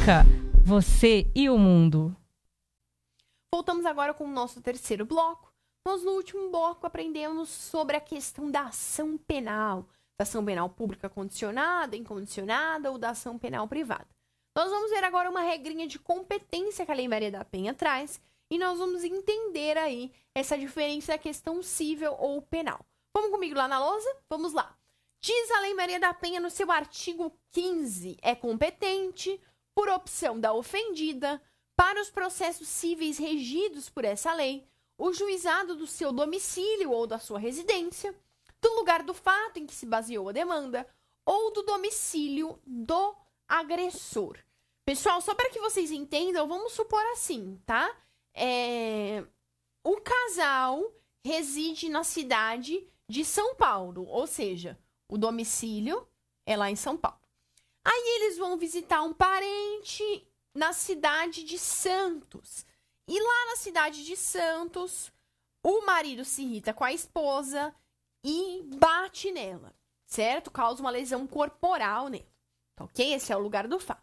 música, você e o mundo. Voltamos agora com o nosso terceiro bloco. Nós, no último bloco, aprendemos sobre a questão da ação penal, da ação penal pública condicionada, incondicionada ou da ação penal privada. Nós vamos ver agora uma regrinha de competência que a Lei Maria da Penha traz e nós vamos entender aí essa diferença da questão civil ou penal. Vamos comigo lá na lousa? Vamos lá. Diz a Lei Maria da Penha no seu artigo 15: é competente por opção da ofendida, para os processos cíveis regidos por essa lei, o juizado do seu domicílio ou da sua residência, do lugar do fato em que se baseou a demanda ou do domicílio do agressor. Pessoal, só para que vocês entendam, vamos supor assim, tá? É... O casal reside na cidade de São Paulo, ou seja, o domicílio é lá em São Paulo. Aí eles vão visitar um parente na cidade de Santos. E lá na cidade de Santos, o marido se irrita com a esposa e bate nela, certo? Causa uma lesão corporal nela, tá ok? Esse é o lugar do fato.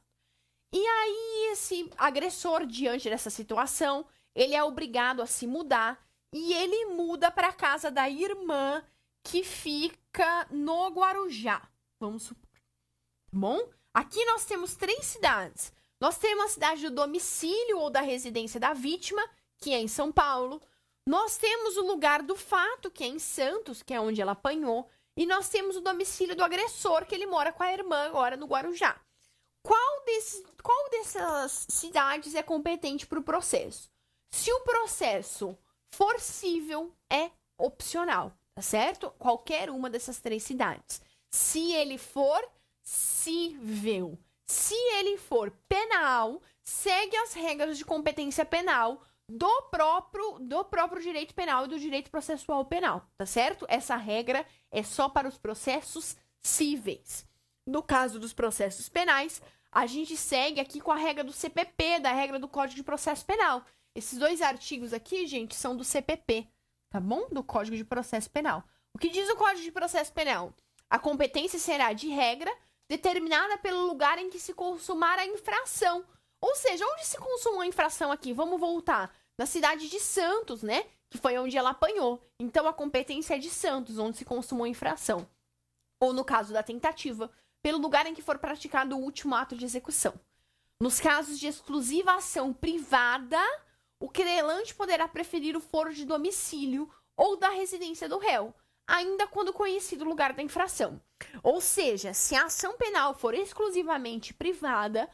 E aí, esse agressor, diante dessa situação, ele é obrigado a se mudar e ele muda para casa da irmã que fica no Guarujá, vamos supor bom? Aqui nós temos três cidades. Nós temos a cidade do domicílio ou da residência da vítima, que é em São Paulo. Nós temos o lugar do fato, que é em Santos, que é onde ela apanhou. E nós temos o domicílio do agressor, que ele mora com a irmã agora no Guarujá. Qual, desse, qual dessas cidades é competente para o processo? Se o processo for cível, é opcional, tá certo? Qualquer uma dessas três cidades. Se ele for cível. Se ele for penal, segue as regras de competência penal do próprio do próprio direito penal e do direito processual penal, tá certo? Essa regra é só para os processos cíveis. No caso dos processos penais, a gente segue aqui com a regra do CPP, da regra do Código de Processo Penal. Esses dois artigos aqui, gente, são do CPP, tá bom? Do Código de Processo Penal. O que diz o Código de Processo Penal? A competência será de regra determinada pelo lugar em que se consumar a infração. Ou seja, onde se consumou a infração aqui? Vamos voltar. Na cidade de Santos, né? Que foi onde ela apanhou. Então a competência é de Santos, onde se consumou a infração. Ou no caso da tentativa, pelo lugar em que for praticado o último ato de execução. Nos casos de exclusiva ação privada, o querelante poderá preferir o foro de domicílio ou da residência do réu ainda quando conhecido o lugar da infração. Ou seja, se a ação penal for exclusivamente privada,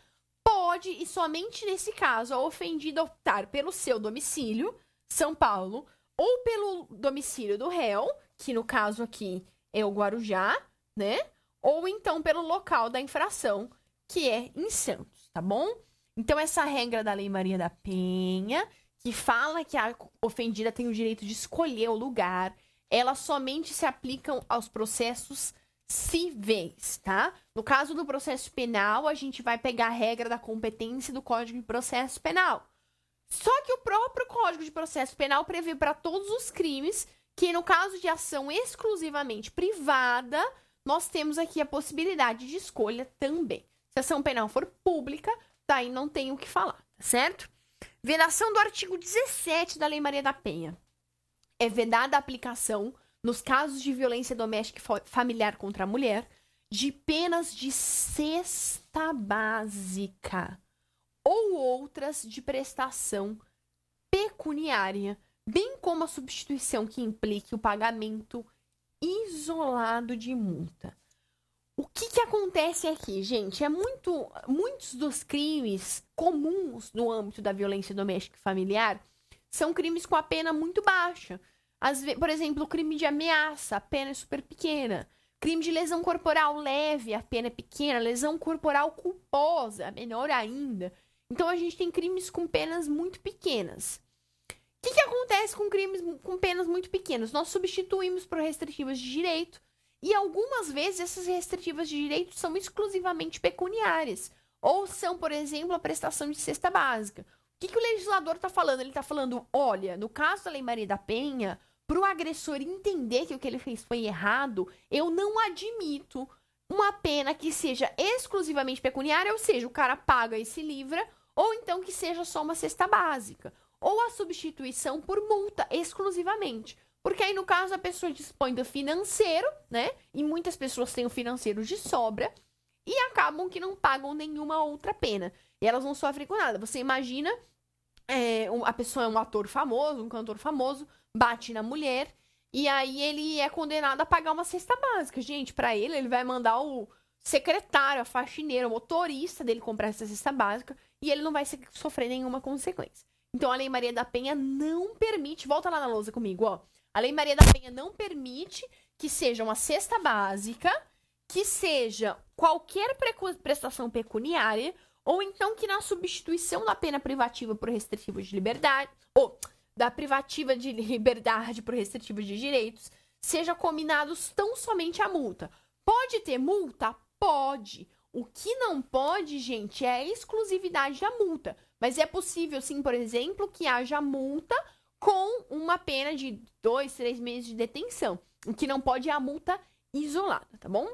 pode e somente nesse caso a ofendida optar pelo seu domicílio, São Paulo, ou pelo domicílio do réu, que no caso aqui é o Guarujá, né? Ou então pelo local da infração, que é em Santos, tá bom? Então essa regra da Lei Maria da Penha, que fala que a ofendida tem o direito de escolher o lugar elas somente se aplicam aos processos civis, tá? No caso do processo penal, a gente vai pegar a regra da competência do Código de Processo Penal. Só que o próprio Código de Processo Penal prevê para todos os crimes que, no caso de ação exclusivamente privada, nós temos aqui a possibilidade de escolha também. Se a ação penal for pública, daí não tem o que falar, tá certo? Vedação do artigo 17 da Lei Maria da Penha é vedada a aplicação, nos casos de violência doméstica e familiar contra a mulher, de penas de cesta básica ou outras de prestação pecuniária, bem como a substituição que implique o pagamento isolado de multa. O que, que acontece aqui, gente? É muito, muitos dos crimes comuns no âmbito da violência doméstica e familiar são crimes com a pena muito baixa. As, por exemplo, crime de ameaça, a pena é super pequena. Crime de lesão corporal leve, a pena é pequena. Lesão corporal culposa, menor ainda. Então a gente tem crimes com penas muito pequenas. O que, que acontece com crimes com penas muito pequenas? Nós substituímos por restritivas de direito. E algumas vezes essas restritivas de direito são exclusivamente pecuniárias. Ou são, por exemplo, a prestação de cesta básica. O que, que o legislador está falando? Ele está falando: olha, no caso da Lei Maria da Penha, para o agressor entender que o que ele fez foi errado, eu não admito uma pena que seja exclusivamente pecuniária, ou seja, o cara paga e se livra, ou então que seja só uma cesta básica, ou a substituição por multa exclusivamente. Porque aí, no caso, a pessoa dispõe do financeiro, né? E muitas pessoas têm o financeiro de sobra e acabam que não pagam nenhuma outra pena. E elas não sofrem com nada. Você imagina, é, a pessoa é um ator famoso, um cantor famoso, bate na mulher. E aí ele é condenado a pagar uma cesta básica. Gente, para ele, ele vai mandar o secretário, a faxineira, o motorista dele comprar essa cesta básica e ele não vai sofrer nenhuma consequência. Então a Lei Maria da Penha não permite, volta lá na lousa comigo, ó. A Lei Maria da Penha não permite que seja uma cesta básica, que seja qualquer prestação pecuniária ou então que na substituição da pena privativa por restritiva de liberdade, ou da privativa de liberdade para o restritivo de direitos, seja combinados tão somente a multa. Pode ter multa? Pode. O que não pode, gente, é a exclusividade da multa. Mas é possível, sim, por exemplo, que haja multa com uma pena de dois, três meses de detenção. O que não pode é a multa isolada, tá bom?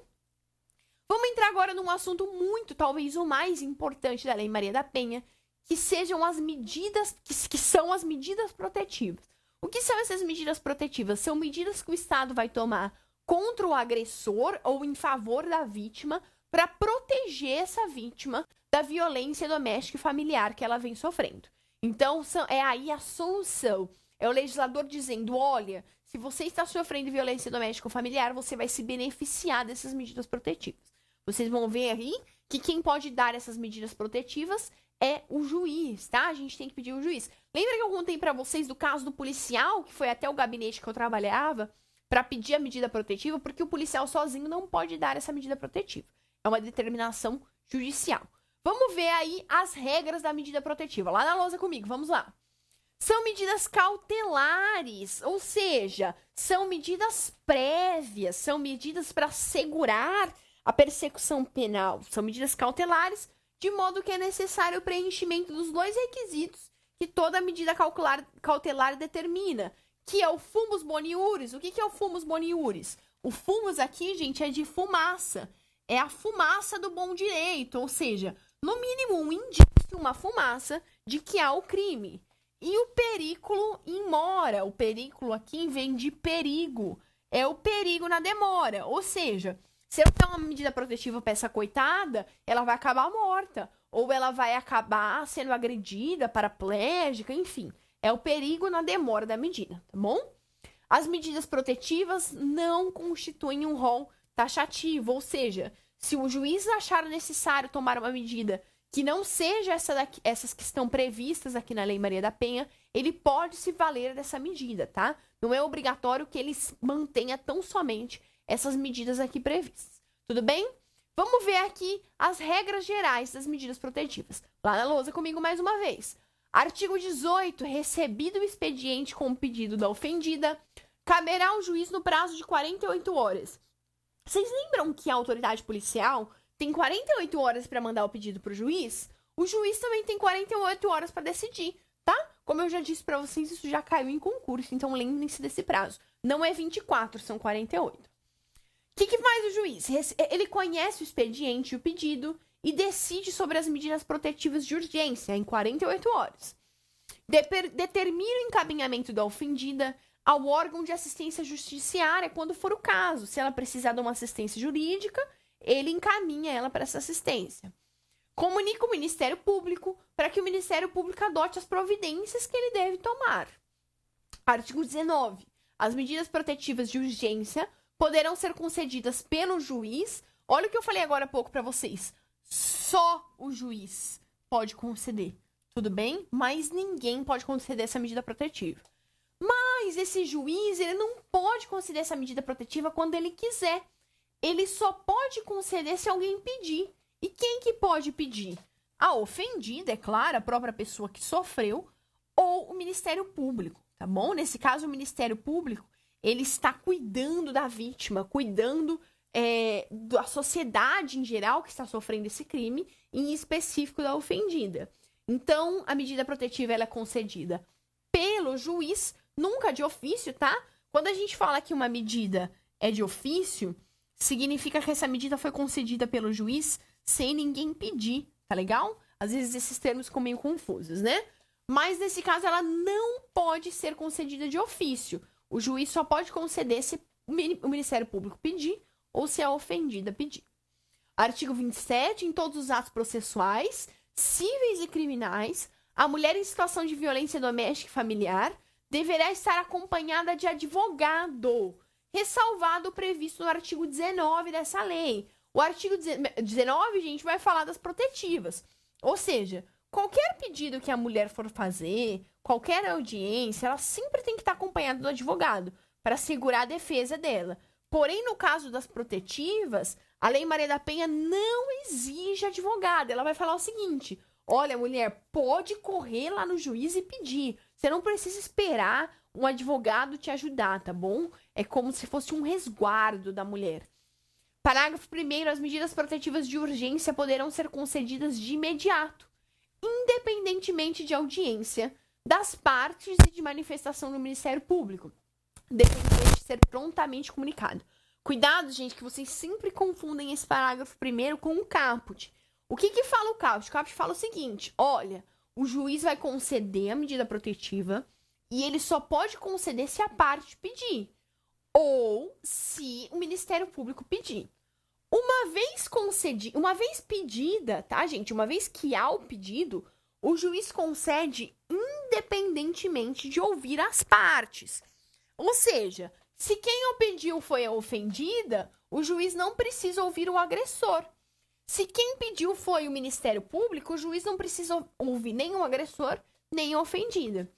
Vamos entrar agora num assunto muito, talvez o mais importante da Lei Maria da Penha, que sejam as medidas que, que são as medidas protetivas. O que são essas medidas protetivas? São medidas que o Estado vai tomar contra o agressor ou em favor da vítima para proteger essa vítima da violência doméstica e familiar que ela vem sofrendo. Então, são, é aí a solução. É o legislador dizendo: olha, se você está sofrendo violência doméstica ou familiar, você vai se beneficiar dessas medidas protetivas. Vocês vão ver aí que quem pode dar essas medidas protetivas é o juiz, tá? A gente tem que pedir o juiz. Lembra que eu contei para vocês do caso do policial, que foi até o gabinete que eu trabalhava, para pedir a medida protetiva, porque o policial sozinho não pode dar essa medida protetiva. É uma determinação judicial. Vamos ver aí as regras da medida protetiva. Lá na lousa comigo, vamos lá. São medidas cautelares, ou seja, são medidas prévias, são medidas para assegurar a persecução penal. São medidas cautelares de modo que é necessário o preenchimento dos dois requisitos que toda medida calcular, cautelar determina, que é o fumus boniuris. O que, que é o fumus boniuris? O fumus aqui, gente, é de fumaça. É a fumaça do bom direito, ou seja, no mínimo um indício, uma fumaça de que há o crime. E o perículo em mora. O perículo aqui vem de perigo. É o perigo na demora. Ou seja, se eu tenho uma medida protetiva para essa coitada, ela vai acabar morta. Ou ela vai acabar sendo agredida, paraplégica, enfim. É o perigo na demora da medida, tá bom? As medidas protetivas não constituem um rol taxativo, ou seja, se o juiz achar necessário tomar uma medida que não seja essa daqui, essas que estão previstas aqui na Lei Maria da Penha, ele pode se valer dessa medida, tá? Não é obrigatório que ele mantenha tão somente essas medidas aqui previstas. Tudo bem? Vamos ver aqui as regras gerais das medidas protetivas. Lá na lousa comigo mais uma vez. Artigo 18. Recebido o expediente com o pedido da ofendida, caberá ao juiz no prazo de 48 horas. Vocês lembram que a autoridade policial tem 48 horas para mandar o pedido para o juiz? O juiz também tem 48 horas para decidir, tá? Como eu já disse para vocês, isso já caiu em concurso, então lembrem-se desse prazo. Não é 24, são 48 que, que faz o juiz? É, ele conhece o expediente e o pedido e decide sobre as medidas protetivas de urgência em 48 horas. Deper, determina o encaminhamento da ofendida ao órgão de assistência judiciária quando for o caso. Se ela precisar de uma assistência jurídica, ele encaminha ela para essa assistência. Comunica o Ministério Público para que o Ministério Público adote as providências que ele deve tomar. Artigo 19. As medidas protetivas de urgência poderão ser concedidas pelo juiz. Olha o que eu falei agora há pouco para vocês. Só o juiz pode conceder, tudo bem? Mas ninguém pode conceder essa medida protetiva. Mas esse juiz, ele não pode conceder essa medida protetiva quando ele quiser. Ele só pode conceder se alguém pedir. E quem que pode pedir? A ofendida, é claro, a própria pessoa que sofreu, ou o Ministério Público, tá bom? Nesse caso, o Ministério Público ele está cuidando da vítima, cuidando é, da sociedade em geral que está sofrendo esse crime, em específico da ofendida. Então, a medida protetiva é concedida pelo juiz, nunca de ofício, tá? Quando a gente fala que uma medida é de ofício, significa que essa medida foi concedida pelo juiz sem ninguém pedir, tá legal? Às vezes esses termos ficam meio confusos, né? Mas nesse caso ela não pode ser concedida de ofício. O juiz só pode conceder se o Ministério Público pedir ou se a é ofendida pedir. Artigo 27. Em todos os atos processuais, cíveis e criminais, a mulher em situação de violência doméstica e familiar deverá estar acompanhada de advogado, ressalvado o previsto no artigo 19 dessa lei. O artigo 19, gente, vai falar das protetivas. Ou seja, qualquer pedido que a mulher for fazer, qualquer audiência, ela sempre tem que estar tá acompanhada do advogado para segurar a defesa dela. Porém, no caso das protetivas, a Lei Maria da Penha não exige advogado. Ela vai falar o seguinte: olha, mulher, pode correr lá no juiz e pedir. Você não precisa esperar um advogado te ajudar, tá bom? É como se fosse um resguardo da mulher. Parágrafo 1. As medidas protetivas de urgência poderão ser concedidas de imediato, independentemente de audiência, das partes e de manifestação do Ministério Público, dependendo de ser prontamente comunicado. Cuidado, gente, que vocês sempre confundem esse parágrafo primeiro com o caput. O que, que fala o caput? O caput fala o seguinte: olha, o juiz vai conceder a medida protetiva e ele só pode conceder se a parte pedir ou se o Ministério Público pedir. Uma vez concedida, uma vez pedida, tá, gente? Uma vez que há o pedido, o juiz concede independentemente de ouvir as partes. Ou seja, se quem pediu foi a ofendida, o juiz não precisa ouvir o agressor. Se quem pediu foi o Ministério Público, o juiz não precisa ouvir nem o agressor, nem a ofendida.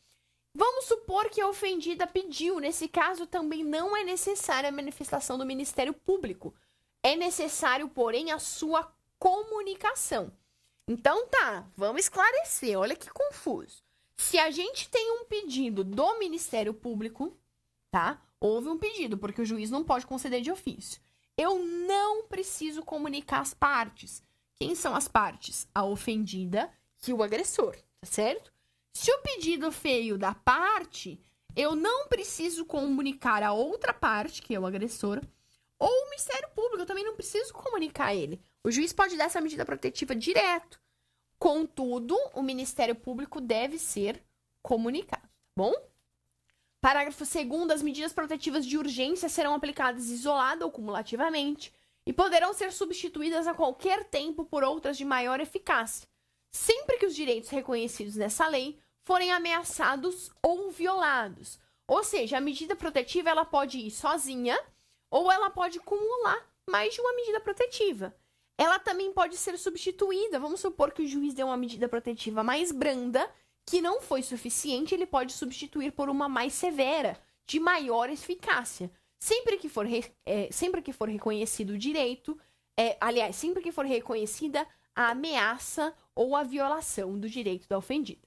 Vamos supor que a ofendida pediu, nesse caso também não é necessária a manifestação do Ministério Público. É necessário, porém, a sua comunicação. Então tá, vamos esclarecer, olha que confuso. Se a gente tem um pedido do Ministério Público, tá? Houve um pedido, porque o juiz não pode conceder de ofício. Eu não preciso comunicar as partes. Quem são as partes? A ofendida e o agressor, tá certo? Se o pedido feio da parte, eu não preciso comunicar a outra parte, que é o agressor, ou o Ministério Público, eu também não preciso comunicar ele. O juiz pode dar essa medida protetiva direto. Contudo, o Ministério Público deve ser comunicado, tá bom? Parágrafo 2 as medidas protetivas de urgência serão aplicadas isolada ou cumulativamente e poderão ser substituídas a qualquer tempo por outras de maior eficácia, sempre que os direitos reconhecidos nessa lei forem ameaçados ou violados. Ou seja, a medida protetiva ela pode ir sozinha ou ela pode cumular mais de uma medida protetiva ela também pode ser substituída. Vamos supor que o juiz deu uma medida protetiva mais branda, que não foi suficiente, ele pode substituir por uma mais severa, de maior eficácia. Sempre que for, é, sempre que for reconhecido o direito, é, aliás, sempre que for reconhecida a ameaça ou a violação do direito da ofendida.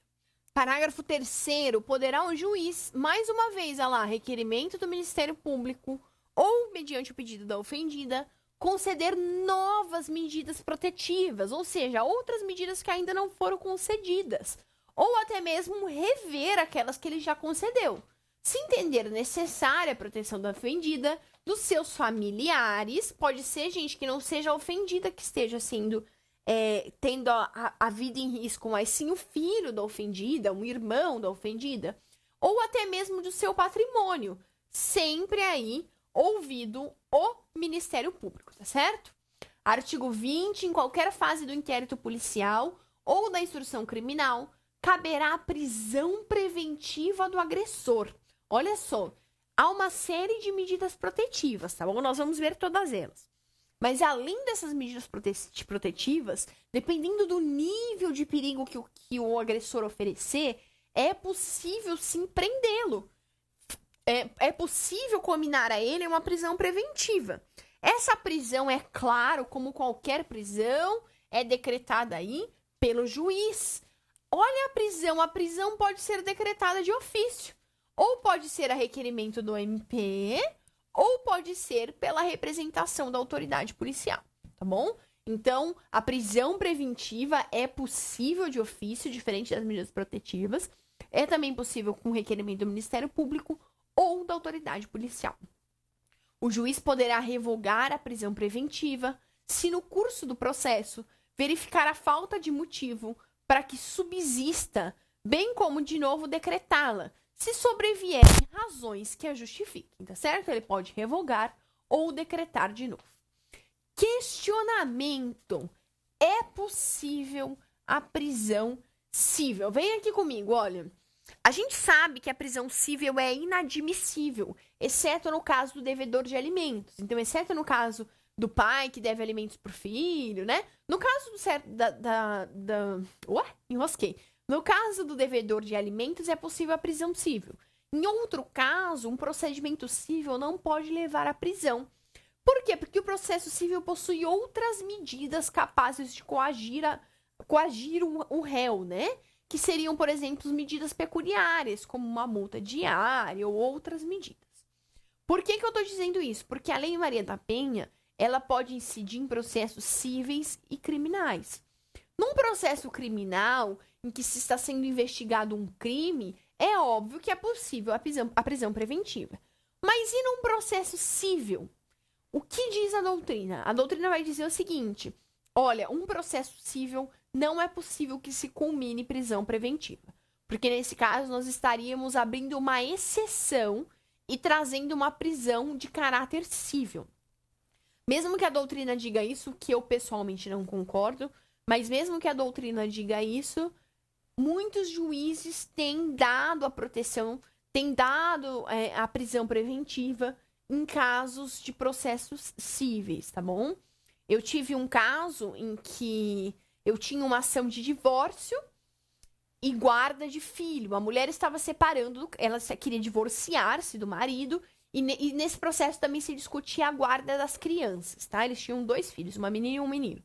Parágrafo 3 poderá o um juiz, mais uma vez, a lá, requerimento do Ministério Público ou mediante o pedido da ofendida, conceder novas medidas protetivas, ou seja, outras medidas que ainda não foram concedidas, ou até mesmo rever aquelas que ele já concedeu, se entender necessária a proteção da ofendida, dos seus familiares, pode ser gente que não seja ofendida que esteja sendo é, tendo a, a, vida em risco, mas sim o filho da ofendida, um irmão da ofendida, ou até mesmo do seu patrimônio, sempre aí ouvido o Ministério Público, tá certo? Artigo 20. Em qualquer fase do inquérito policial ou da instrução criminal, caberá a prisão preventiva do agressor. Olha só, há uma série de medidas protetivas, tá bom? Nós vamos ver todas elas. Mas além dessas medidas prote protetivas, dependendo do nível de perigo que o, que o agressor oferecer, é possível sim prendê-lo é, é possível combinar a ele uma prisão preventiva. Essa prisão, é claro, como qualquer prisão, é decretada aí pelo juiz. Olha a prisão, a prisão pode ser decretada de ofício, ou pode ser a requerimento do MP, ou pode ser pela representação da autoridade policial, tá bom? Então, a prisão preventiva é possível de ofício, diferente das medidas protetivas. É também possível com requerimento do Ministério Público ou da autoridade policial. O juiz poderá revogar a prisão preventiva se, no curso do processo, verificar a falta de motivo para que subsista, bem como de novo decretá-la, se sobrevierem razões que a justifiquem, tá certo? Ele pode revogar ou decretar de novo. Questionamento: é possível a prisão civil? Vem aqui comigo, olha. A gente sabe que a prisão civil é inadmissível, exceto no caso do devedor de alimentos. Então, exceto no caso do pai que deve alimentos pro filho, né? No caso do certo da, da, da... Ué, enrosquei. No caso do devedor de alimentos é possível a prisão civil. Em outro caso, um procedimento civil não pode levar à prisão. Por quê? Porque o processo civil possui outras medidas capazes de coagir, a, coagir o réu, né? que seriam, por exemplo, medidas pecuniárias, como uma multa diária ou outras medidas. Por que, que eu estou dizendo isso? Porque a Lei Maria da Penha ela pode incidir em processos cíveis e criminais. Num processo criminal, em que se está sendo investigado um crime, é óbvio que é possível a prisão, a prisão preventiva. Mas e num processo civil? O que diz a doutrina? A doutrina vai dizer o seguinte: Olha, um processo civil não é possível que se culmine prisão preventiva, porque nesse caso nós estaríamos abrindo uma exceção e trazendo uma prisão de caráter civil. Mesmo que a doutrina diga isso, que eu pessoalmente não concordo, mas mesmo que a doutrina diga isso, muitos juízes têm dado a proteção, têm dado é, a prisão preventiva em casos de processos cíveis, tá bom? Eu tive um caso em que eu tinha uma ação de divórcio e guarda de filho. A mulher estava separando, ela queria divorciar-se do marido e, ne e, nesse processo também se discutia a guarda das crianças, tá? Eles tinham dois filhos, uma menina e um menino.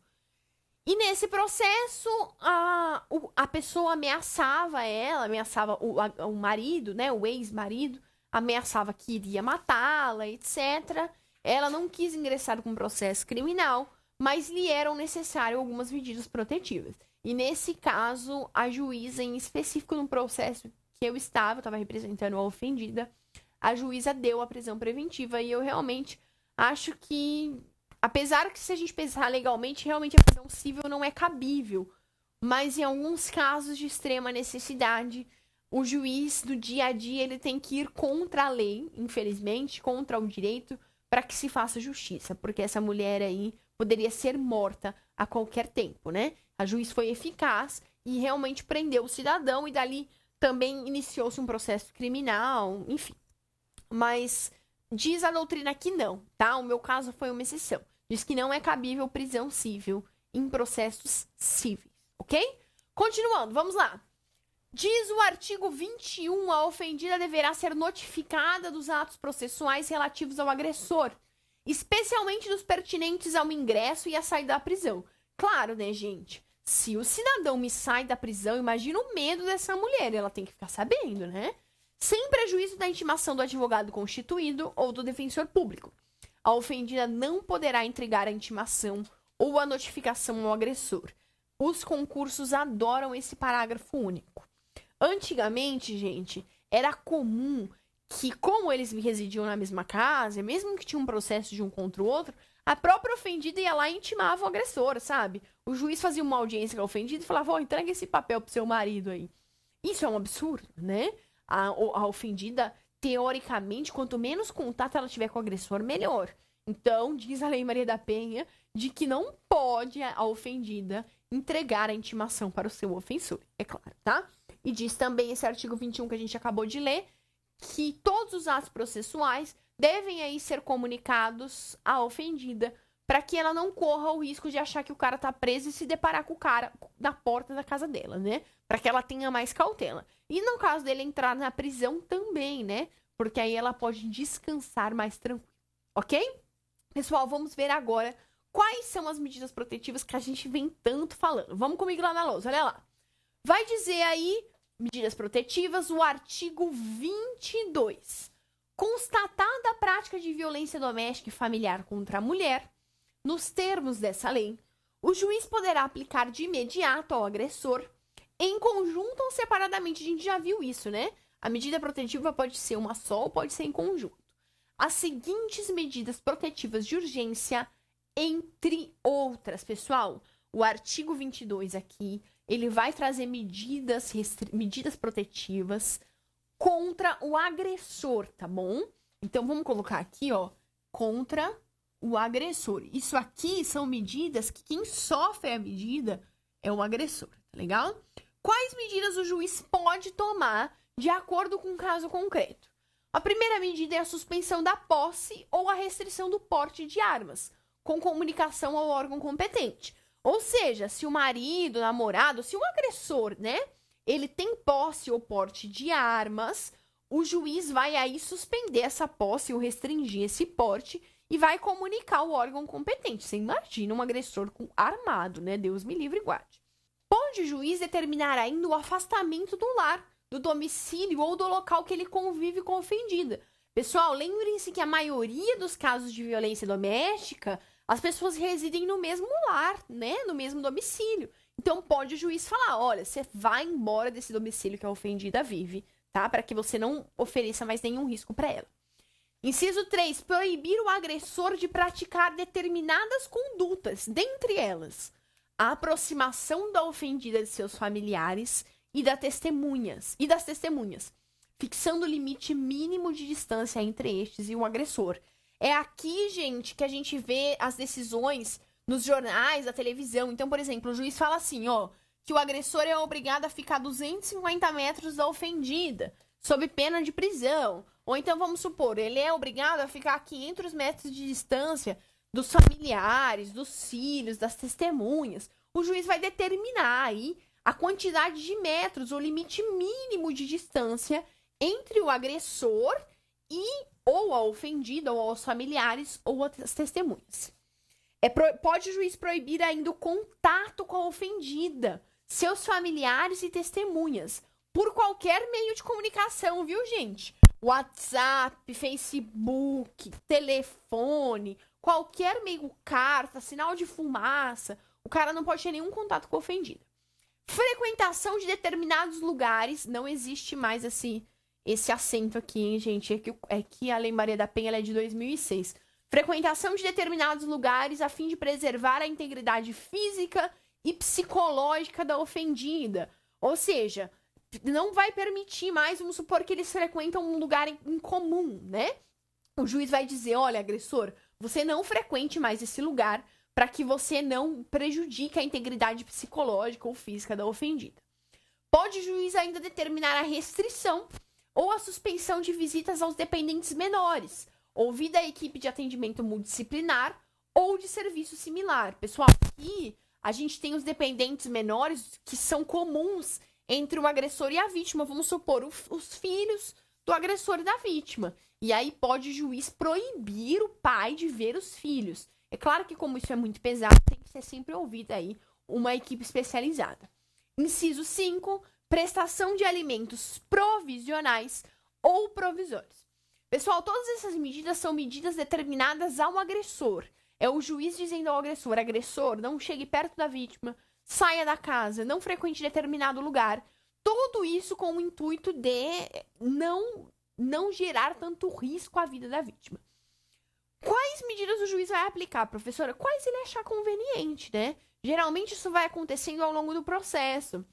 E nesse processo, a, a pessoa ameaçava ela, ameaçava o, a, o marido, né? O ex-marido, ameaçava que iria matá-la, etc. Ela não quis ingressar com processo criminal, mas lhe eram necessárias algumas medidas protetivas. E nesse caso, a juíza, em específico no processo que eu estava, estava representando a ofendida, a juíza deu a prisão preventiva e eu realmente acho que, apesar que se a gente pensar legalmente, realmente a prisão civil não é cabível, mas em alguns casos de extrema necessidade, o juiz do dia a dia ele tem que ir contra a lei, infelizmente, contra o direito, para que se faça justiça, porque essa mulher aí poderia ser morta a qualquer tempo, né? A juiz foi eficaz e realmente prendeu o cidadão e dali também iniciou-se um processo criminal, enfim. Mas diz a doutrina que não, tá? O meu caso foi uma exceção. Diz que não é cabível prisão civil em processos cíveis, ok? Continuando, vamos lá. Diz o artigo 21, a ofendida deverá ser notificada dos atos processuais relativos ao agressor, especialmente dos pertinentes ao ingresso e à saída da prisão. Claro, né, gente? Se o cidadão me sai da prisão, imagina o medo dessa mulher, ela tem que ficar sabendo, né? Sem prejuízo da intimação do advogado constituído ou do defensor público. A ofendida não poderá entregar a intimação ou a notificação ao agressor. Os concursos adoram esse parágrafo único. Antigamente, gente, era comum que, como eles residiam na mesma casa, mesmo que tinha um processo de um contra o outro, a própria ofendida ia lá e intimava o agressor, sabe? O juiz fazia uma audiência com a ofendida e falava: Ó, oh, entrega esse papel pro seu marido aí. Isso é um absurdo, né? A, a ofendida, teoricamente, quanto menos contato ela tiver com o agressor, melhor. Então, diz a Lei Maria da Penha de que não pode a ofendida entregar a intimação para o seu ofensor, é claro, tá? E diz também esse artigo 21 que a gente acabou de ler, que todos os atos processuais devem aí ser comunicados à ofendida para que ela não corra o risco de achar que o cara tá preso e se deparar com o cara na porta da casa dela, né? Para que ela tenha mais cautela. E no caso dele entrar na prisão também, né? Porque aí ela pode descansar mais tranquila ok? Pessoal, vamos ver agora quais são as medidas protetivas que a gente vem tanto falando. Vamos comigo lá na lousa, olha lá. Vai dizer aí, medidas protetivas, o artigo 22. Constatada a prática de violência doméstica e familiar contra a mulher, nos termos dessa lei, o juiz poderá aplicar de imediato ao agressor, em conjunto ou separadamente. A gente já viu isso, né? A medida protetiva pode ser uma só ou pode ser em conjunto. As seguintes medidas protetivas de urgência, entre outras, pessoal. O artigo 22 aqui ele vai trazer medidas, medidas protetivas contra o agressor, tá bom? Então vamos colocar aqui, ó, contra o agressor. Isso aqui são medidas que quem sofre a medida é o agressor, tá legal? Quais medidas o juiz pode tomar de acordo com o um caso concreto? A primeira medida é a suspensão da posse ou a restrição do porte de armas, com comunicação ao órgão competente. Ou seja, se o marido, o namorado, se o agressor, né, ele tem posse ou porte de armas, o juiz vai aí suspender essa posse ou restringir esse porte e vai comunicar o órgão competente. Você imagina um agressor com armado, né? Deus me livre e guarde. Pode o juiz determinar ainda o afastamento do lar, do domicílio ou do local que ele convive com a ofendida. Pessoal, lembrem-se que a maioria dos casos de violência doméstica as pessoas residem no mesmo lar, né? No mesmo domicílio. Então pode o juiz falar: olha, você vai embora desse domicílio que a ofendida vive, tá? Para que você não ofereça mais nenhum risco para ela. Inciso 3. Proibir o agressor de praticar determinadas condutas, dentre elas a aproximação da ofendida de seus familiares e das testemunhas, e das testemunhas, fixando o limite mínimo de distância entre estes e o agressor, é aqui, gente, que a gente vê as decisões nos jornais, na televisão. Então, por exemplo, o juiz fala assim, ó, que o agressor é obrigado a ficar 250 metros da ofendida, sob pena de prisão. Ou então, vamos supor, ele é obrigado a ficar a 500 metros de distância dos familiares, dos filhos, das testemunhas. O juiz vai determinar aí a quantidade de metros, o limite mínimo de distância entre o agressor e ou ao ofendido, ou aos familiares, ou às testemunhas. É pro... Pode o juiz proibir ainda o contato com a ofendida, seus familiares e testemunhas, por qualquer meio de comunicação, viu, gente? WhatsApp, Facebook, telefone, qualquer meio, carta, sinal de fumaça. O cara não pode ter nenhum contato com a ofendida. Frequentação de determinados lugares, não existe mais assim. Esse acento aqui, hein, gente? É que, é que a Lei Maria da Penha é de 2006. Frequentação de determinados lugares a fim de preservar a integridade física e psicológica da ofendida. Ou seja, não vai permitir mais, vamos supor que eles frequentam um lugar em comum, né? O juiz vai dizer: olha, agressor, você não frequente mais esse lugar para que você não prejudique a integridade psicológica ou física da ofendida. Pode o juiz ainda determinar a restrição ou a suspensão de visitas aos dependentes menores, ouvida a equipe de atendimento multidisciplinar ou de serviço similar. Pessoal, aqui a gente tem os dependentes menores que são comuns entre o agressor e a vítima, vamos supor, os filhos do agressor e da vítima. E aí pode o juiz proibir o pai de ver os filhos. É claro que como isso é muito pesado, tem que ser sempre ouvida aí uma equipe especializada. Inciso 5, prestação de alimentos provisionais ou provisórios. Pessoal, todas essas medidas são medidas determinadas ao agressor. É o juiz dizendo ao agressor: agressor, não chegue perto da vítima, saia da casa, não frequente determinado lugar. Tudo isso com o intuito de não, não gerar tanto risco à vida da vítima. Quais medidas o juiz vai aplicar, professora? Quais ele achar conveniente, né? Geralmente isso vai acontecendo ao longo do processo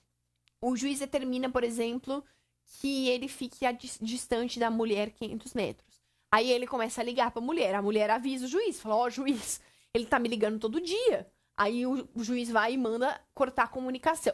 o juiz determina, por exemplo, que ele fique distante da mulher 500 metros. Aí ele começa a ligar para a mulher. A mulher avisa o juiz, fala: "Ó, oh, juiz, ele tá me ligando todo dia". Aí o, o juiz vai e manda cortar a comunicação.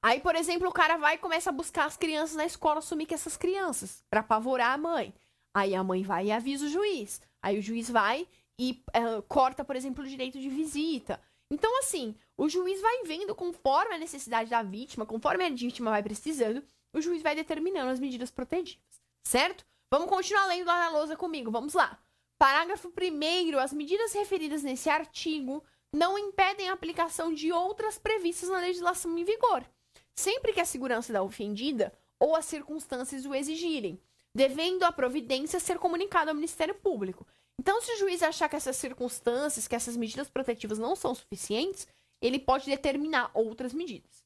Aí, por exemplo, o cara vai e começa a buscar as crianças na escola, sumir com essas crianças, para apavorar a mãe. Aí a mãe vai e avisa o juiz. Aí o juiz vai e uh, corta, por exemplo, o direito de visita. Então, assim, o juiz vai vendo conforme a necessidade da vítima, conforme a vítima vai precisando, o juiz vai determinando as medidas protetivas, certo? Vamos continuar lendo lá na lousa comigo, vamos lá. Parágrafo 1 as medidas referidas nesse artigo não impedem a aplicação de outras previstas na legislação em vigor, sempre que a segurança da ofendida ou as circunstâncias o exigirem, devendo a providência ser comunicada ao Ministério Público. Então, se o juiz achar que essas circunstâncias, que essas medidas protetivas não são suficientes, ele pode determinar outras medidas.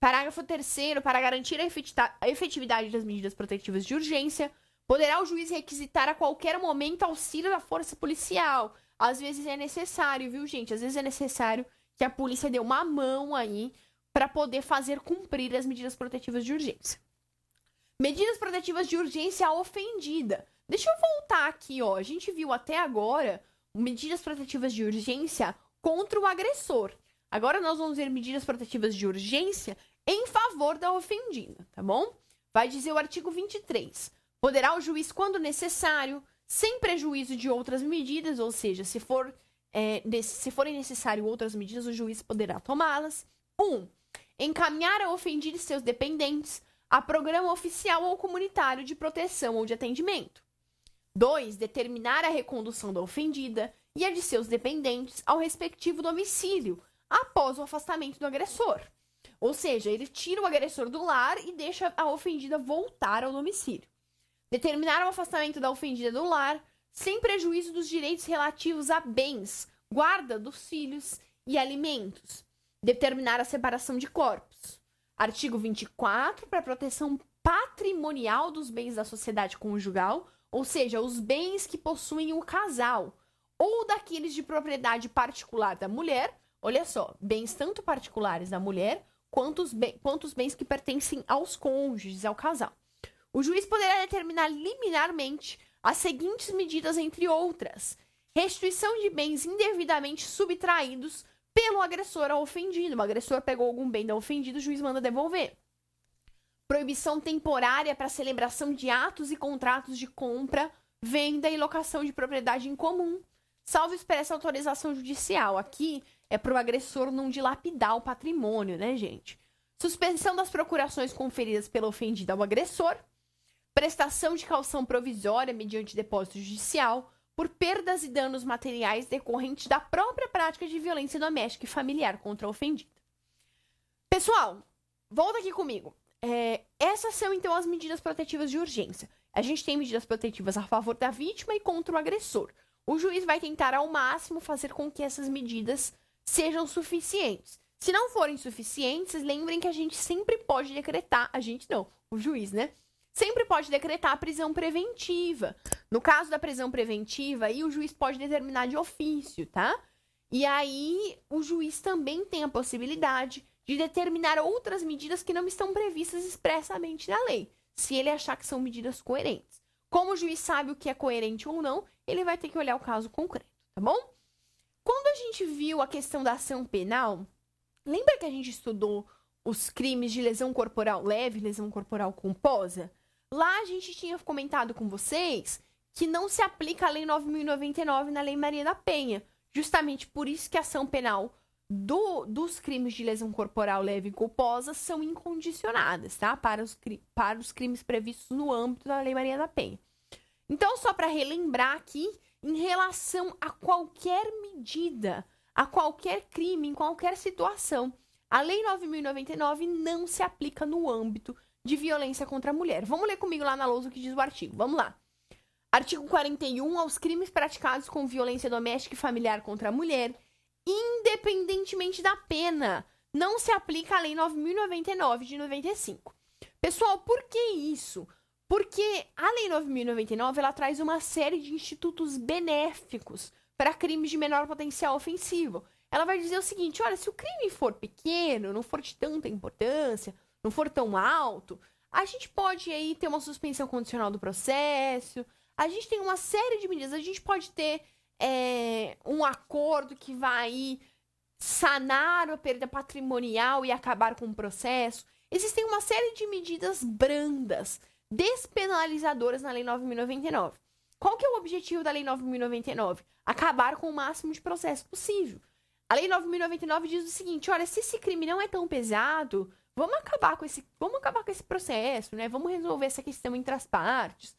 Parágrafo 3 para garantir a efetividade das medidas protetivas de urgência, poderá o juiz requisitar a qualquer momento auxílio da força policial. Às vezes é necessário, viu, gente? Às vezes é necessário que a polícia dê uma mão aí para poder fazer cumprir as medidas protetivas de urgência. Medidas protetivas de urgência ofendida. Deixa eu voltar aqui, ó. A gente viu até agora medidas protetivas de urgência contra o agressor. Agora nós vamos ver medidas protetivas de urgência em favor da ofendida, tá bom? Vai dizer o artigo 23. Poderá o juiz, quando necessário, sem prejuízo de outras medidas, ou seja, se, for, é, se forem necessárias outras medidas, o juiz poderá tomá-las. 1. Um, encaminhar a ofendida e seus dependentes a programa oficial ou comunitário de proteção ou de atendimento. 2. Determinar a recondução da ofendida e a de seus dependentes ao respectivo domicílio após o afastamento do agressor. Ou seja, ele tira o agressor do lar e deixa a ofendida voltar ao domicílio. Determinar o afastamento da ofendida do lar sem prejuízo dos direitos relativos a bens, guarda dos filhos e alimentos. Determinar a separação de corpos. Artigo 24 para proteção patrimonial dos bens da sociedade conjugal ou seja, os bens que possuem o casal, ou daqueles de propriedade particular da mulher, olha só, bens tanto particulares da mulher quanto os, quanto os bens que pertencem aos cônjuges, ao casal. O juiz poderá determinar liminarmente as seguintes medidas, entre outras: restituição de bens indevidamente subtraídos pelo agressor ao ofendido. O agressor pegou algum bem da ofendida, o juiz manda devolver proibição temporária para celebração de atos e contratos de compra, venda e locação de propriedade em comum, salvo expressa autorização judicial. Aqui é para o agressor não dilapidar o patrimônio, né, gente? Suspensão das procurações conferidas pela ofendida ao agressor, prestação de calção provisória mediante depósito judicial por perdas e danos materiais decorrentes da própria prática de violência doméstica e familiar contra a ofendida. Pessoal, volta aqui comigo. É, essas são, então, as medidas protetivas de urgência. A gente tem medidas protetivas a favor da vítima e contra o agressor. O juiz vai tentar, ao máximo, fazer com que essas medidas sejam suficientes. Se não forem suficientes, lembrem que a gente sempre pode decretar, a gente não, o juiz, né? Sempre pode decretar a prisão preventiva. No caso da prisão preventiva, aí o juiz pode determinar de ofício, tá? E aí o juiz também tem a possibilidade de determinar outras medidas que não estão previstas expressamente na lei, se ele achar que são medidas coerentes. Como o juiz sabe o que é coerente ou não, ele vai ter que olhar o caso concreto, tá bom? Quando a gente viu a questão da ação penal, lembra que a gente estudou os crimes de lesão corporal leve, lesão corporal composa? Lá a gente tinha comentado com vocês que não se aplica a Lei 9099 na Lei Maria da Penha. Justamente por isso que a ação penal do, dos crimes de lesão corporal leve e culposa são incondicionadas, tá? Para os, para os crimes previstos no âmbito da Lei Maria da Penha. Então, só para relembrar aqui, em relação a qualquer medida, a qualquer crime, em qualquer situação, a Lei 9099 não se aplica no âmbito de violência contra a mulher. Vamos ler comigo lá na lousa o que diz o artigo. Vamos lá. Artigo 41. Aos crimes praticados com violência doméstica e familiar contra a mulher independentemente da pena. Não se aplica a Lei 9099 de 95. Pessoal, por que isso? Porque a Lei 9099 ela traz uma série de institutos benéficos para crimes de menor potencial ofensivo. Ela vai dizer o seguinte: olha, se o crime for pequeno, não for de tanta importância, não for tão alto, a gente pode aí ter uma suspensão condicional do processo, a gente tem uma série de medidas, a gente pode ter é, um acordo que vai sanar a perda patrimonial e acabar com o processo. Existem uma série de medidas brandas, despenalizadoras na Lei 9099. Qual que é o objetivo da Lei 9099? Acabar com o máximo de processo possível. A Lei 9099 diz o seguinte: olha, se esse crime não é tão pesado, vamos acabar com esse, vamos acabar com esse processo, né? Vamos resolver essa questão entre as partes.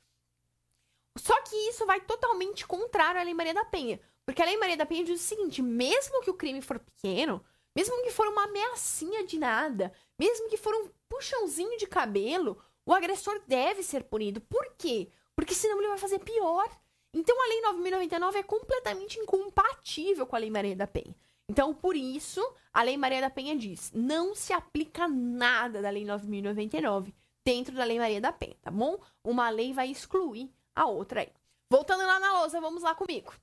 Só que isso vai totalmente contrário à Lei Maria da Penha. Porque a Lei Maria da Penha diz o seguinte: mesmo que o crime for pequeno, mesmo que for uma ameaçinha de nada, mesmo que for um puxãozinho de cabelo, o agressor deve ser punido. Por quê? Porque senão ele vai fazer pior. Então a Lei 9099 é completamente incompatível com a Lei Maria da Penha. Então, por isso, a Lei Maria da Penha diz: não se aplica nada da Lei 9099 dentro da Lei Maria da Penha, tá bom? Uma lei vai excluir a outra aí. Voltando lá na lousa, vamos lá comigo.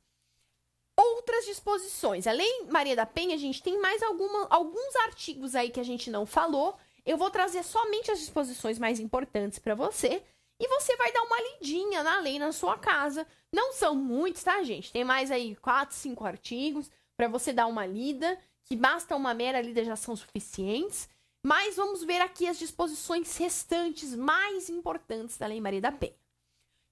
Outras disposições. Além Maria da Penha, a gente tem mais alguma, alguns artigos aí que a gente não falou. Eu vou trazer somente as disposições mais importantes para você. E você vai dar uma lidinha na lei na sua casa. Não são muitos, tá, gente? Tem mais aí quatro, cinco artigos para você dar uma lida, que basta uma mera lida já são suficientes. Mas vamos ver aqui as disposições restantes mais importantes da Lei Maria da Penha.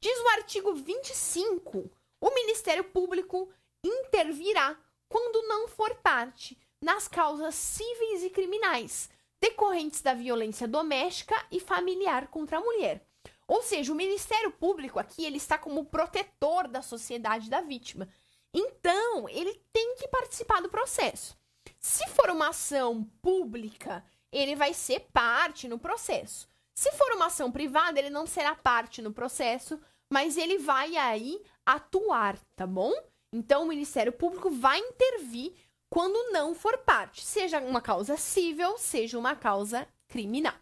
Diz o artigo 25: o Ministério Público intervirá quando não for parte nas causas cíveis e criminais decorrentes da violência doméstica e familiar contra a mulher. Ou seja, o Ministério Público aqui ele está como protetor da sociedade da vítima. Então, ele tem que participar do processo. Se for uma ação pública, ele vai ser parte no processo. Se for uma ação privada, ele não será parte no processo, mas ele vai aí atuar, tá bom? Então o Ministério Público vai intervir quando não for parte, seja uma causa civil, seja uma causa criminal.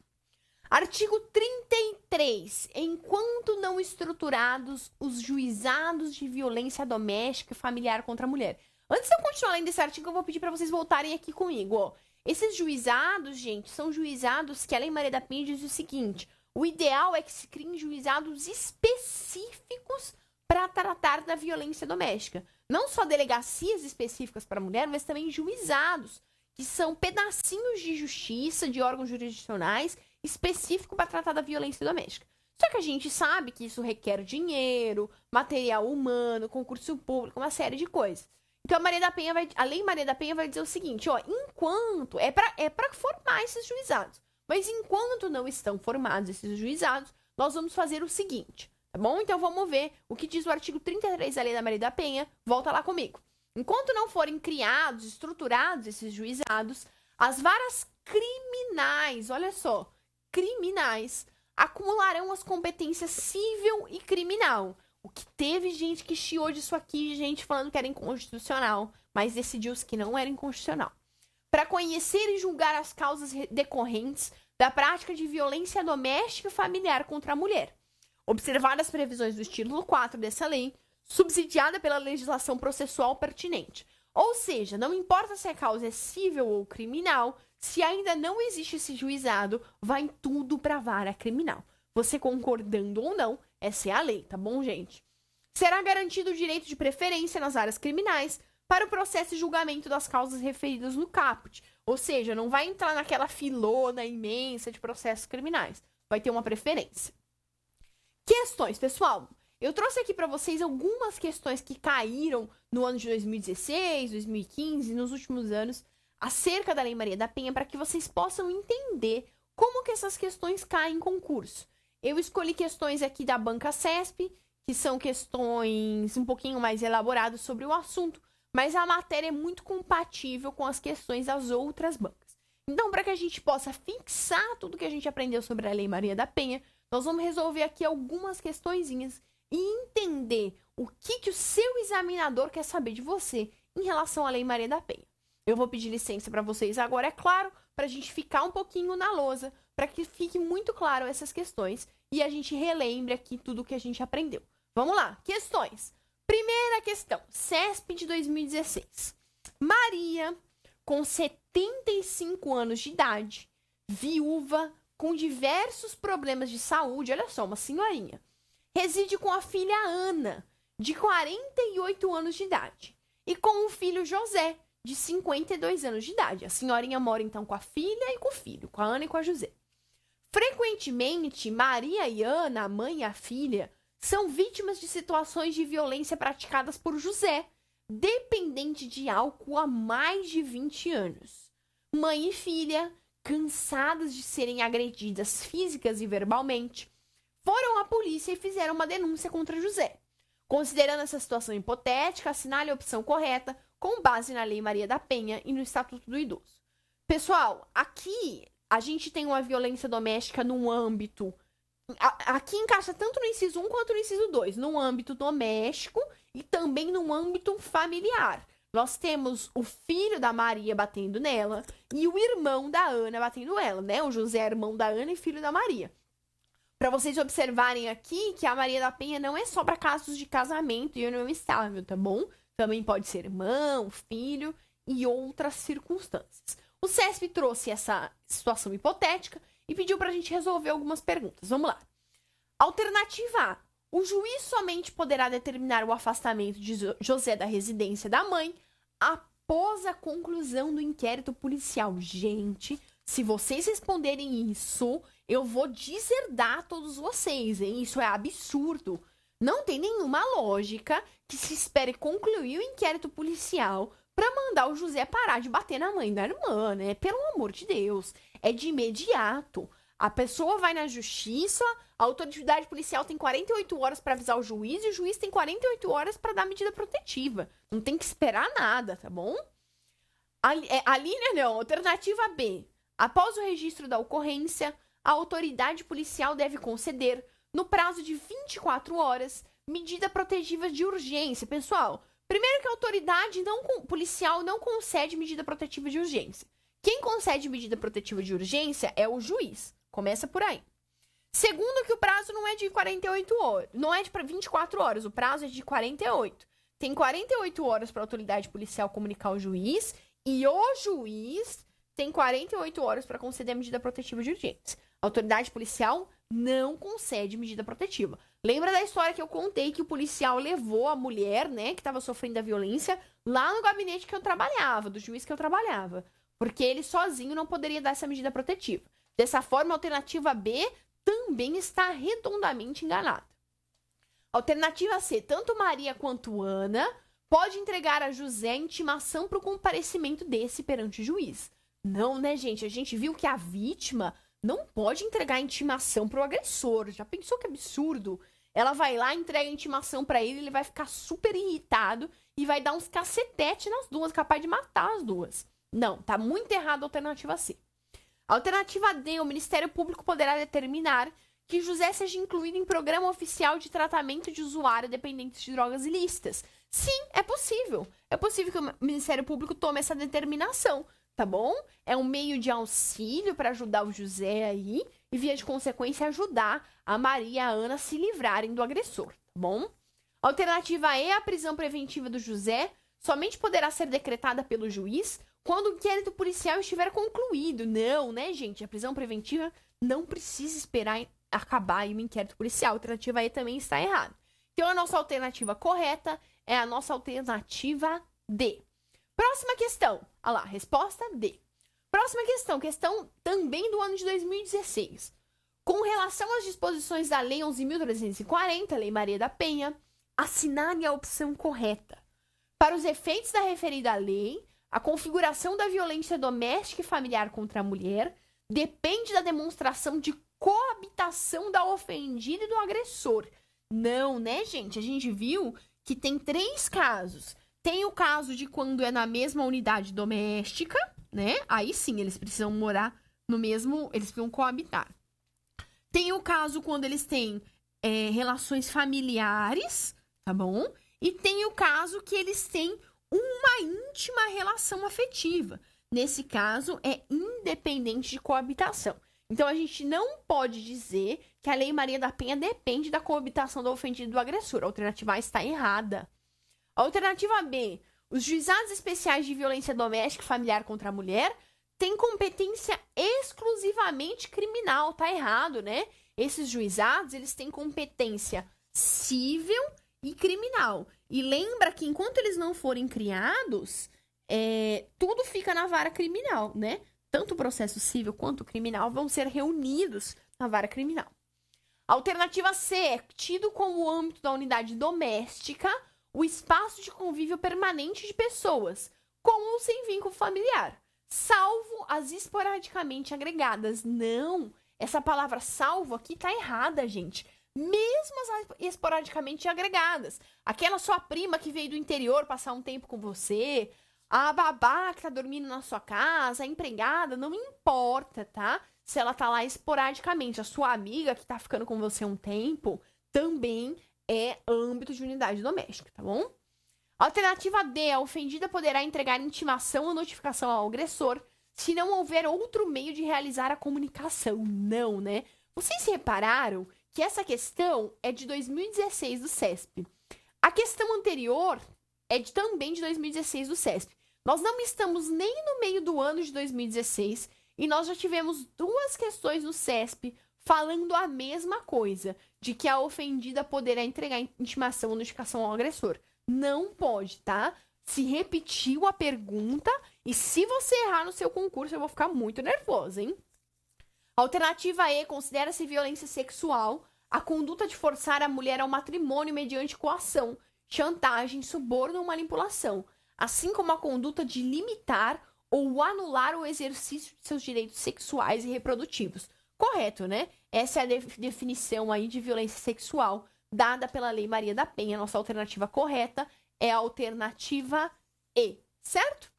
Artigo 33. Enquanto não estruturados os juizados de violência doméstica e familiar contra a mulher. Antes de eu continuar lendo esse artigo, eu vou pedir para vocês voltarem aqui comigo. Esses juizados, gente, são juizados que a Lei Maria da Penha diz o seguinte: o ideal é que se criem juizados específicos para tratar da violência doméstica. Não só delegacias específicas para a mulher, mas também juizados, que são pedacinhos de justiça, de órgãos jurisdicionais, específico para tratar da violência doméstica. Só que a gente sabe que isso requer dinheiro, material humano, concurso público, uma série de coisas. Então a Maria da Penha vai, a Lei Maria da Penha vai dizer o seguinte, ó, enquanto é para é para formar esses juizados. Mas enquanto não estão formados esses juizados, nós vamos fazer o seguinte, tá bom? Então vamos ver o que diz o artigo 33 da Lei da Maria da Penha. Volta lá comigo. Enquanto não forem criados, estruturados esses juizados, as varas criminais, olha só, criminais, acumularão as competências civil e criminal. O que teve gente que chiou disso aqui, gente falando que era inconstitucional, mas decidiu que não era inconstitucional para conhecer e julgar as causas decorrentes da prática de violência doméstica e familiar contra a mulher. observar as previsões do título 4 dessa lei, subsidiada pela legislação processual pertinente. Ou seja, não importa se a causa é civil ou criminal, se ainda não existe esse juizado, vai tudo para a vara criminal. Você concordando ou não, essa é a lei, tá bom, gente? Será garantido o direito de preferência nas áreas criminais, para o processo e julgamento das causas referidas no caput. Ou seja, não vai entrar naquela filona imensa de processos criminais. Vai ter uma preferência. Questões, pessoal. Eu trouxe aqui para vocês algumas questões que caíram no ano de 2016, 2015, nos últimos anos, acerca da Lei Maria da Penha, para que vocês possam entender como que essas questões caem em concurso. Eu escolhi questões aqui da banca CESP, que são questões um pouquinho mais elaboradas sobre o assunto, mas a matéria é muito compatível com as questões das outras bancas. Então, para que a gente possa fixar tudo que a gente aprendeu sobre a Lei Maria da Penha, nós vamos resolver aqui algumas questõezinhas e entender o que, que o seu examinador quer saber de você em relação à Lei Maria da Penha. Eu vou pedir licença para vocês agora, é claro, para a gente ficar um pouquinho na lousa, para que fique muito claro essas questões e a gente relembre aqui tudo o que a gente aprendeu. Vamos lá, questões. Primeira questão, CESP de 2016. Maria, com 75 anos de idade, viúva, com diversos problemas de saúde, olha só, uma senhorinha. Reside com a filha Ana, de 48 anos de idade, e com o filho José, de 52 anos de idade. A senhorinha mora então com a filha e com o filho, com a Ana e com a José. Frequentemente, Maria e Ana, a mãe e a filha, são vítimas de situações de violência praticadas por José, dependente de álcool há mais de 20 anos. Mãe e filha, cansadas de serem agredidas físicas e verbalmente, foram à polícia e fizeram uma denúncia contra José. Considerando essa situação hipotética, assinale a opção correta com base na Lei Maria da Penha e no Estatuto do Idoso. Pessoal, aqui a gente tem uma violência doméstica num âmbito aqui encaixa tanto no inciso 1 quanto no inciso 2, no âmbito doméstico e também no âmbito familiar. Nós temos o filho da Maria batendo nela e o irmão da Ana batendo ela, né? O José, é irmão da Ana e filho da Maria. Para vocês observarem aqui que a Maria da Penha não é só para casos de casamento e união estável, tá bom? Também pode ser irmão, filho e outras circunstâncias. O CESP trouxe essa situação hipotética e pediu para a gente resolver algumas perguntas. Vamos lá. Alternativa A. O juiz somente poderá determinar o afastamento de José da residência da mãe após a conclusão do inquérito policial. Gente, se vocês responderem isso, eu vou deserdar todos vocês, hein? Isso é absurdo. Não tem nenhuma lógica que se espere concluir o inquérito policial para mandar o José parar de bater na mãe da irmã, né? Pelo amor de Deus é de imediato. A pessoa vai na justiça, a autoridade policial tem 48 horas para avisar o juiz e o juiz tem 48 horas para dar medida protetiva. Não tem que esperar nada, tá bom? A, é, né, não, alternativa B. Após o registro da ocorrência, a autoridade policial deve conceder, no prazo de 24 horas, medida protetiva de urgência. Pessoal, primeiro que a autoridade não, policial não concede medida protetiva de urgência. Quem concede medida protetiva de urgência é o juiz. Começa por aí. Segundo que o prazo não é de 48 horas, não é de 24 horas, o prazo é de 48. Tem 48 horas para a autoridade policial comunicar ao juiz e o juiz tem 48 horas para conceder a medida protetiva de urgência. A autoridade policial não concede medida protetiva. Lembra da história que eu contei que o policial levou a mulher, né, que estava sofrendo a violência, lá no gabinete que eu trabalhava, do juiz que eu trabalhava. Porque ele sozinho não poderia dar essa medida protetiva. Dessa forma, a alternativa B também está redondamente enganada. Alternativa C: tanto Maria quanto Ana pode entregar a José a intimação para o comparecimento desse perante o juiz. Não, né, gente? A gente viu que a vítima não pode entregar a intimação para o agressor. Já pensou que absurdo? Ela vai lá, entrega a intimação para ele, ele vai ficar super irritado e vai dar uns cacetete nas duas, capaz de matar as duas. Não, tá muito errado a alternativa C. Alternativa D, o Ministério Público poderá determinar que José seja incluído em programa oficial de tratamento de usuário dependente de drogas ilícitas. Sim, é possível. É possível que o Ministério Público tome essa determinação, tá bom? É um meio de auxílio para ajudar o José aí e, via de consequência, ajudar a Maria e a Ana a se livrarem do agressor, tá bom? Alternativa E, a prisão preventiva do José somente poderá ser decretada pelo juiz quando o inquérito policial estiver concluído. Não, né, gente? A prisão preventiva não precisa esperar acabar em um inquérito policial. A alternativa aí também está errada. Então, a nossa alternativa correta é a nossa alternativa D. Próxima questão. Olha lá, resposta D. Próxima questão, questão também do ano de 2016. Com relação às disposições da Lei 11.340, Lei Maria da Penha, assinale a opção correta. Para os efeitos da referida lei, a configuração da violência doméstica e familiar contra a mulher depende da demonstração de coabitação da ofendida e do agressor. Não, né, gente? A gente viu que tem três casos. Tem o caso de quando é na mesma unidade doméstica, né? Aí sim, eles precisam morar no mesmo. Eles precisam coabitar. Tem o caso quando eles têm é, relações familiares, tá bom? E tem o caso que eles têm uma íntima relação afetiva. Nesse caso, é independente de coabitação. Então, a gente não pode dizer que a Lei Maria da Penha depende da coabitação do ofendido e do agressor. A alternativa A está errada. A alternativa B. Os juizados especiais de violência doméstica e familiar contra a mulher têm competência exclusivamente criminal. Está errado, né? Esses juizados, eles têm competência civil e criminal. E lembra que enquanto eles não forem criados, é, tudo fica na vara criminal, né? Tanto o processo civil quanto o criminal vão ser reunidos na vara criminal. Alternativa C é tido como âmbito da unidade doméstica o espaço de convívio permanente de pessoas, com ou sem vínculo familiar, salvo as esporadicamente agregadas. Não, essa palavra salvo aqui tá errada, gente mesmo as esporadicamente agregadas. Aquela sua prima que veio do interior passar um tempo com você, a babá que tá dormindo na sua casa, a empregada, não importa, tá? Se ela tá lá esporadicamente, a sua amiga que tá ficando com você um tempo, também é âmbito de unidade doméstica, tá bom? Alternativa D, a ofendida poderá entregar intimação ou notificação ao agressor se não houver outro meio de realizar a comunicação. Não, né? Vocês repararam que essa questão é de 2016 do CESP. A questão anterior é de, também de 2016 do CESP. Nós não estamos nem no meio do ano de 2016 e nós já tivemos duas questões no CESP falando a mesma coisa, de que a ofendida poderá entregar intimação ou notificação ao agressor. Não pode, tá? Se repetiu a pergunta e se você errar no seu concurso, eu vou ficar muito nervosa, hein? Alternativa E considera-se violência sexual a conduta de forçar a mulher ao matrimônio mediante coação, chantagem, suborno ou manipulação, assim como a conduta de limitar ou anular o exercício de seus direitos sexuais e reprodutivos. Correto, né? Essa é a de definição aí de violência sexual dada pela Lei Maria da Penha. Nossa alternativa correta é a alternativa E, certo?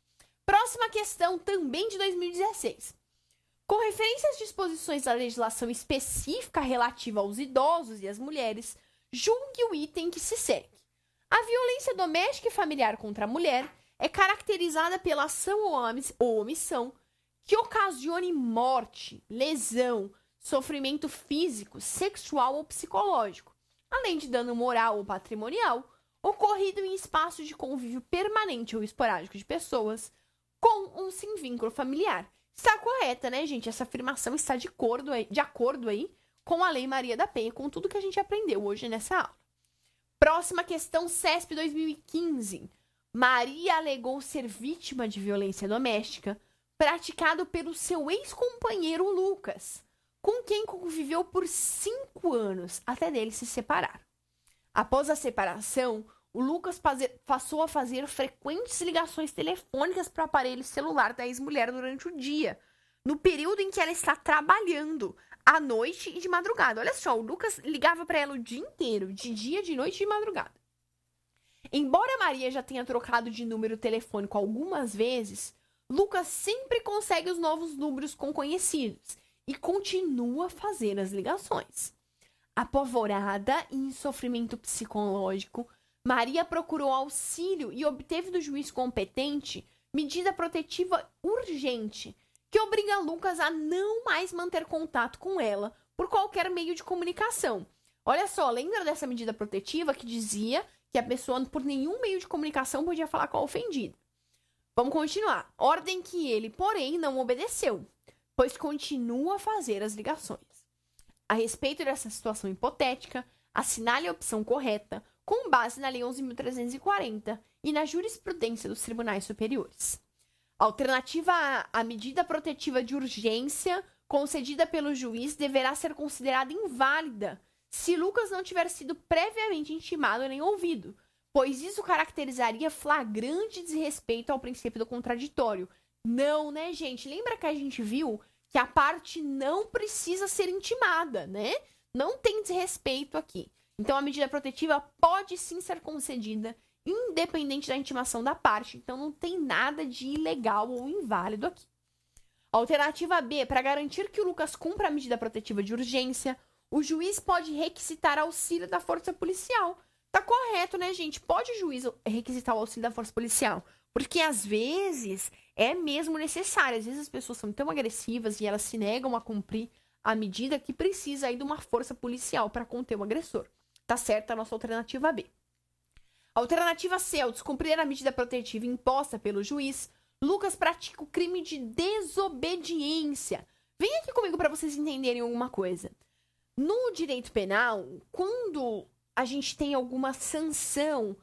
Próxima questão, também de 2016. Com referência às disposições da legislação específica relativa aos idosos e às mulheres, julgue o item que se segue. A violência doméstica e familiar contra a mulher é caracterizada pela ação ou omissão que ocasione morte, lesão, sofrimento físico, sexual ou psicológico, além de dano moral ou patrimonial, ocorrido em espaço de convívio permanente ou esporádico de pessoas com ou sem vínculo familiar, está correta, né, gente? Essa afirmação está de acordo aí, de acordo aí com a Lei Maria da Penha, com tudo que a gente aprendeu hoje nessa aula. Próxima questão, CESP 2015. Maria alegou ser vítima de violência doméstica praticado pelo seu ex-companheiro Lucas, com quem conviveu por cinco anos, até dele se separar. Após a separação, o Lucas passou a fazer frequentes ligações telefônicas para o aparelho celular da ex-mulher durante o dia, no período em que ela está trabalhando, à noite e de madrugada. Olha só, o Lucas ligava para ela o dia inteiro, de dia, de noite e de madrugada. Embora Maria já tenha trocado de número telefônico algumas vezes, Lucas sempre consegue os novos números com conhecidos e continua a fazer as ligações. Apavorada e em sofrimento psicológico, Maria procurou auxílio e obteve do juiz competente medida protetiva urgente, que obriga Lucas a não mais manter contato com ela por qualquer meio de comunicação. Olha só, lembra dessa medida protetiva que dizia que a pessoa, por nenhum meio de comunicação, podia falar com a ofendida? Vamos continuar. Ordem que ele, porém, não obedeceu, pois continua a fazer as ligações. A respeito dessa situação hipotética, assinale a opção correta, com base na Lei 11.340 e na jurisprudência dos tribunais superiores. Alternativa A, a medida protetiva de urgência concedida pelo juiz deverá ser considerada inválida se Lucas não tiver sido previamente intimado nem ouvido, pois isso caracterizaria flagrante desrespeito ao princípio do contraditório. Não, né, gente? Lembra que a gente viu que a parte não precisa ser intimada, né? Não tem desrespeito aqui. Então, a medida protetiva pode sim ser concedida, independente da intimação da parte. Então, não tem nada de ilegal ou inválido aqui. Alternativa B: para garantir que o Lucas cumpra a medida protetiva de urgência, o juiz pode requisitar auxílio da força policial. Tá correto, né, gente? Pode o juiz requisitar o auxílio da força policial. Porque às vezes é mesmo necessário. Às vezes as pessoas são tão agressivas e elas se negam a cumprir a medida que precisa aí de uma força policial para conter o agressor. Tá certa a nossa alternativa B. Alternativa C, ao é descumprir a medida protetiva imposta pelo juiz, Lucas pratica o crime de desobediência. Vem aqui comigo para vocês entenderem alguma coisa. No direito penal, quando a gente tem alguma sanção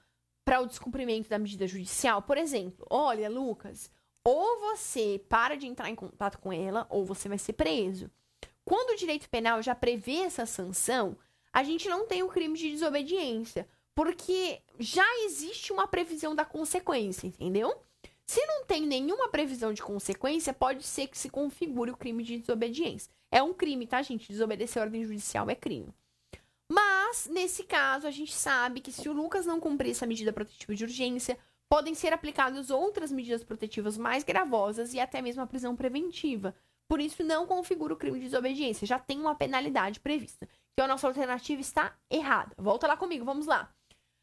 para o descumprimento da medida judicial, por exemplo, olha, Lucas, ou você para de entrar em contato com ela, ou você vai ser preso. Quando o direito penal já prevê essa sanção, a gente não tem o crime de desobediência, porque já existe uma previsão da consequência, entendeu? Se não tem nenhuma previsão de consequência, pode ser que se configure o crime de desobediência. É um crime, tá, gente? Desobedecer a ordem judicial é crime. Mas, nesse caso, a gente sabe que se o Lucas não cumprir essa medida protetiva de urgência, podem ser aplicadas outras medidas protetivas mais gravosas e até mesmo a prisão preventiva. Por isso, não configura o crime de desobediência, já tem uma penalidade prevista que a nossa alternativa está errada. Volta lá comigo, vamos lá.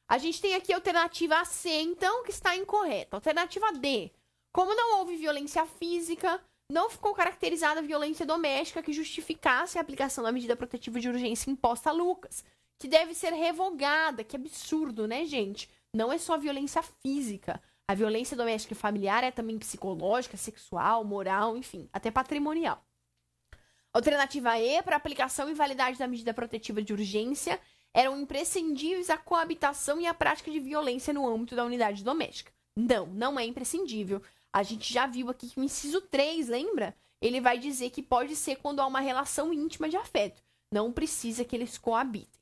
A gente tem aqui a alternativa C, então, que está incorreta. Alternativa D. Como não houve violência física, não ficou caracterizada violência doméstica que justificasse a aplicação da medida protetiva de urgência imposta a Lucas, que deve ser revogada. Que absurdo, né, gente? Não é só violência física. A violência doméstica e familiar é também psicológica, sexual, moral, enfim, até patrimonial. Alternativa E, para aplicação e validade da medida protetiva de urgência, eram imprescindíveis a coabitação e a prática de violência no âmbito da unidade doméstica. Não, não é imprescindível. A gente já viu aqui que o inciso 3, lembra? Ele vai dizer que pode ser quando há uma relação íntima de afeto. Não precisa que eles coabitem.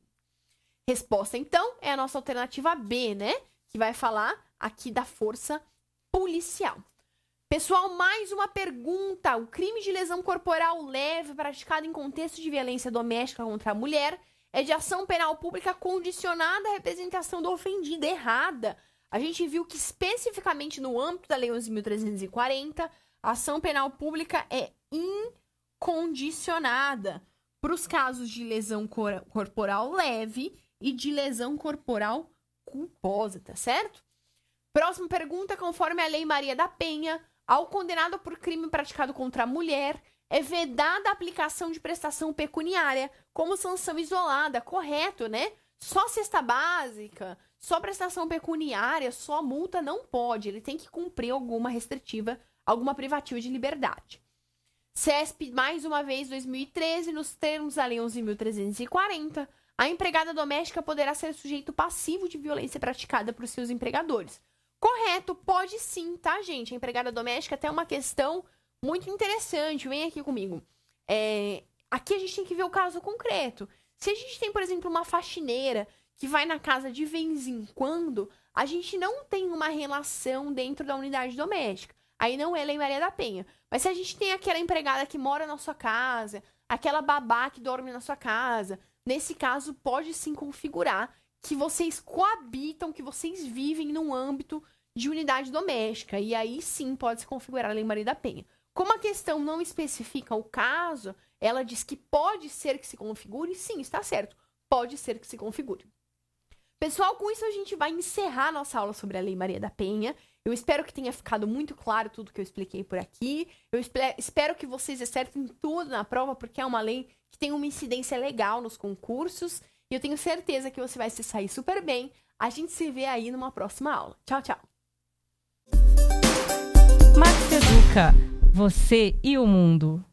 Resposta, então, é a nossa alternativa B, né? Que vai falar aqui da força policial. Pessoal, mais uma pergunta. O crime de lesão corporal leve praticado em contexto de violência doméstica contra a mulher é de ação penal pública condicionada à representação do ofendido errada. A gente viu que especificamente no âmbito da Lei 11.340, a ação penal pública é incondicionada para os casos de lesão cor corporal leve e de lesão corporal culposa, tá certo? Próxima pergunta, conforme a Lei Maria da Penha, ao condenado por crime praticado contra a mulher, é vedada a aplicação de prestação pecuniária como sanção isolada, correto, né? Só cesta básica, só prestação pecuniária, só multa não pode. Ele tem que cumprir alguma restritiva, alguma privativa de liberdade. CESP, mais uma vez, 2013, nos termos da Lei 11.340, a empregada doméstica poderá ser sujeito passivo de violência praticada por seus empregadores Correto, pode sim, tá, gente? A empregada doméstica até é uma questão muito interessante. Vem aqui comigo. É, aqui a gente tem que ver o caso concreto. Se a gente tem, por exemplo, uma faxineira que vai na casa de vez em quando, a gente não tem uma relação dentro da unidade doméstica. Aí não é Lei Maria da Penha. Mas se a gente tem aquela empregada que mora na sua casa, aquela babá que dorme na sua casa, nesse caso pode sim configurar que vocês coabitam, que vocês vivem num âmbito de unidade doméstica. E aí sim pode se configurar a Lei Maria da Penha. Como a questão não especifica o caso, ela diz que pode ser que se configure, sim, está certo. Pode ser que se configure. Pessoal, com isso a gente vai encerrar nossa aula sobre a Lei Maria da Penha. Eu espero que tenha ficado muito claro tudo que eu expliquei por aqui. Eu espero que vocês acertem tudo na prova, porque é uma lei que tem uma incidência legal nos concursos e eu tenho certeza que você vai se sair super bem. A gente se vê aí numa próxima aula. Tchau, tchau. Max Educa, você e o mundo.